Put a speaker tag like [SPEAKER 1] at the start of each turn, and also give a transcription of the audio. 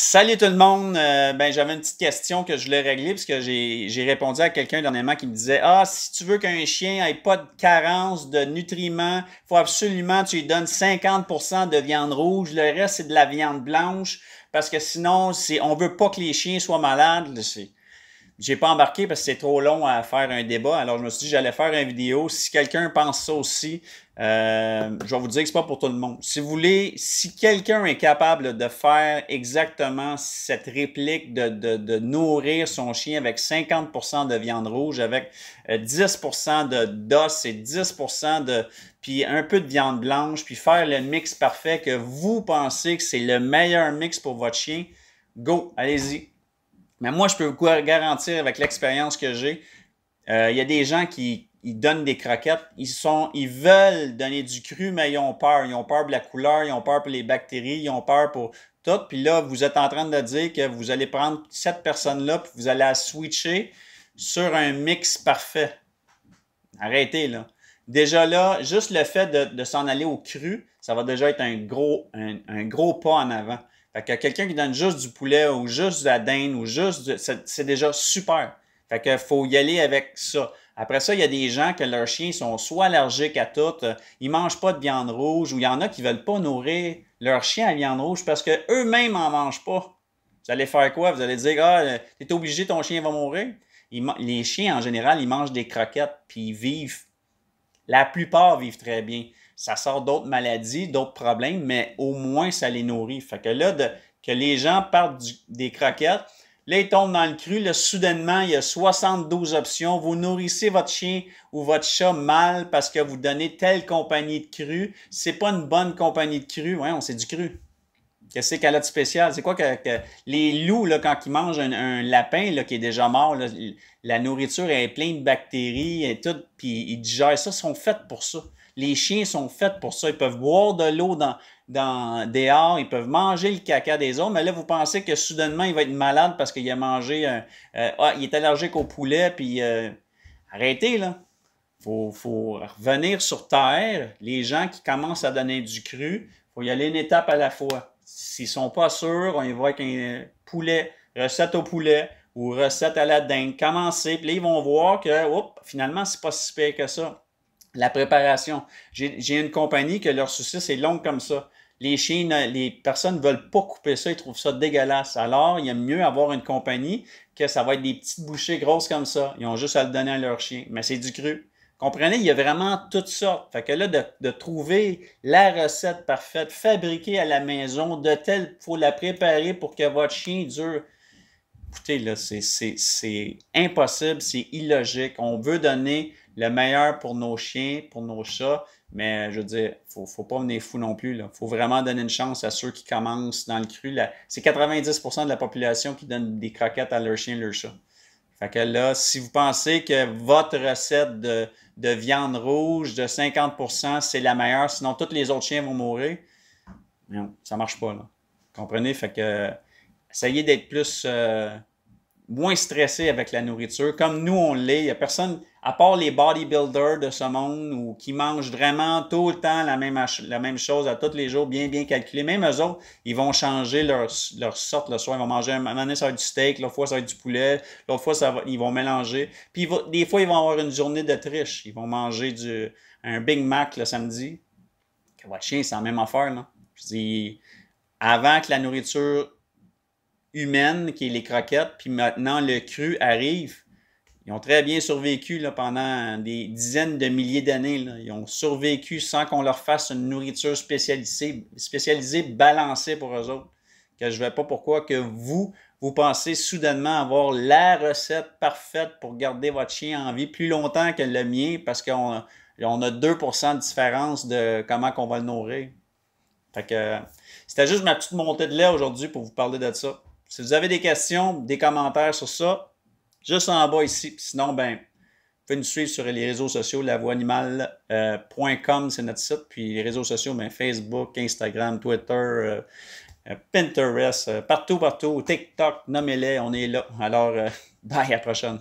[SPEAKER 1] Salut tout le monde. Euh, ben, j'avais une petite question que je voulais régler parce que j'ai répondu à quelqu'un dernièrement qui me disait Ah, si tu veux qu'un chien ait pas de carence de nutriments, faut absolument que tu lui donnes 50% de viande rouge. Le reste, c'est de la viande blanche parce que sinon, on veut pas que les chiens soient malades. C'est j'ai pas embarqué parce que c'est trop long à faire un débat. Alors, je me suis dit, j'allais faire une vidéo. Si quelqu'un pense ça aussi, euh, je vais vous dire que c'est pas pour tout le monde. Si vous voulez, si quelqu'un est capable de faire exactement cette réplique de, nourrir son chien avec 50% de viande rouge, avec 10% euh, de d'os et 10% de puis un peu de viande blanche, puis faire le mix parfait que vous pensez que c'est le meilleur mix pour votre chien, go, allez-y. Mais moi, je peux vous garantir avec l'expérience que j'ai, euh, il y a des gens qui donnent des croquettes. Ils, veulent donner du cru, mais ils ont peur. Ils ont peur pour la couleur, ils ont peur pour les bactéries, ils ont peur pour tout. Puis là, vous êtes en train de dire que vous allez prendre cette personne-là, puis vous allez la switcher sur un mix parfait. Arrêtez, là. Déjà là, juste le fait de, s'en aller au cru, ça va déjà être un gros pas en avant quelqu'un qui donne juste du poulet ou juste de la dinde ou juste c'est déjà super. Fait que faut y aller avec ça. Après ça, il y a des gens que leurs chiens sont soit allergiques à tout, euh, ils mangent pas de viande rouge, ou il y en a qui veulent pas nourrir leurs chiens à viande rouge parce que eux-mêmes en mangent pas. Vous allez faire quoi? Vous allez dire, ah, euh, t'es obligé, ton chien va mourir. les chiens, en général, ils mangent des croquettes, puis ils vivent. La plupart vivent très bien ça sort d'autres maladies, d'autres problèmes, mais au moins ça les nourrit. Fait que là, de, que les gens partent des croquettes, là, ils tombent dans le cru, là, soudainement, il y a 72 options. Vous nourrissez votre chien ou votre chat mal parce que vous donnez telle compagnie de cru. C'est pas une bonne compagnie de cru, Ouais, on sait du cru. Qu'est-ce qu'elle a de spécial? C'est quoi que, les loups, là, quand ils mangent un, lapin là, qui est déjà mort, la nourriture est pleine de bactéries et tout, puis ils digèrent ça, sont faits pour ça. Les chiens sont faits pour ça. Ils peuvent boire de l'eau dans, dans des ils peuvent manger le caca des autres, mais là, vous pensez que soudainement, il va être malade parce qu'il a mangé un. Euh, ah, il est allergique au poulet, puis euh, arrêtez, là. Faut, faut revenir sur terre. Les gens qui commencent à donner du cru, il faut y aller une étape à la fois. S'ils sont pas sûrs, on avec un poulet, recette au poulet ou recette à la dinde. Commencez. Puis là, ils vont voir que oups, finalement, c'est pas si pire que ça. La préparation. J'ai une compagnie que leur souci, c'est long comme ça. Les chiens, les personnes ne veulent pas couper ça, ils trouvent ça dégueulasse. Alors, il a mieux avoir une compagnie que ça va être des petites bouchées grosses comme ça. Ils ont juste à le donner à leur chien. Mais c'est du cru. Comprenez, il y a vraiment toutes sortes. Fait que là, de, trouver la recette parfaite, fabriquée à la maison, de telle, il faut la préparer pour que votre chien dure. Écoutez, là, c'est impossible, c'est illogique. On veut donner le meilleur pour nos chiens, pour nos chats, mais je veux dire, faut, faut pas venir fou non plus. Il faut vraiment donner une chance à ceux qui commencent dans le cru. C'est 90 de la population qui donne des croquettes à leur chien, leur chat. Fait que là, si vous pensez que votre recette de, de viande rouge de 50%, c'est la meilleure, sinon tous les autres chiens vont mourir, non, ça marche pas, là. Comprenez? Fait que essayez d'être plus euh, moins stressé avec la nourriture, comme nous on l'est. Il n'y a personne, à part les bodybuilders de ce monde ou qui mangent vraiment tout le temps la même, chose à tous les jours, bien, bien calculé. Même eux autres, ils vont changer leur, sorte le soir. Ils vont manger, un moment ça va être du steak, l'autre fois, ça va être du poulet, l'autre fois, ça ils vont mélanger. Puis, des fois, ils vont avoir une journée de triche. Ils vont manger du, un Big Mac le samedi. Que chien, c'est la même affaire, non? Je avant que la nourriture humaine, qui est les croquettes, puis maintenant le cru arrive. Ils ont très bien survécu pendant des dizaines de milliers d'années. Ils ont survécu sans qu'on leur fasse une nourriture spécialisée, spécialisée balancée pour eux autres. Que je ne vois pas pourquoi que vous, vous pensez soudainement avoir la recette parfaite pour garder votre chien en vie plus longtemps que le mien parce qu'on a, on a 2% de différence de comment qu'on va le nourrir. Fait que c'était juste ma petite montée de l'air aujourd'hui pour vous parler de ça. Si vous avez des questions, des commentaires sur ça, juste en bas ici. Sinon, ben, vous pouvez nous suivre sur les réseaux sociaux, lavoieanimale.com, euh, c'est notre site. Puis les réseaux sociaux, ben, Facebook, Instagram, Twitter, euh, euh, Pinterest, partout, partout, TikTok, nommez-les, on est là. Alors, bye, à la prochaine.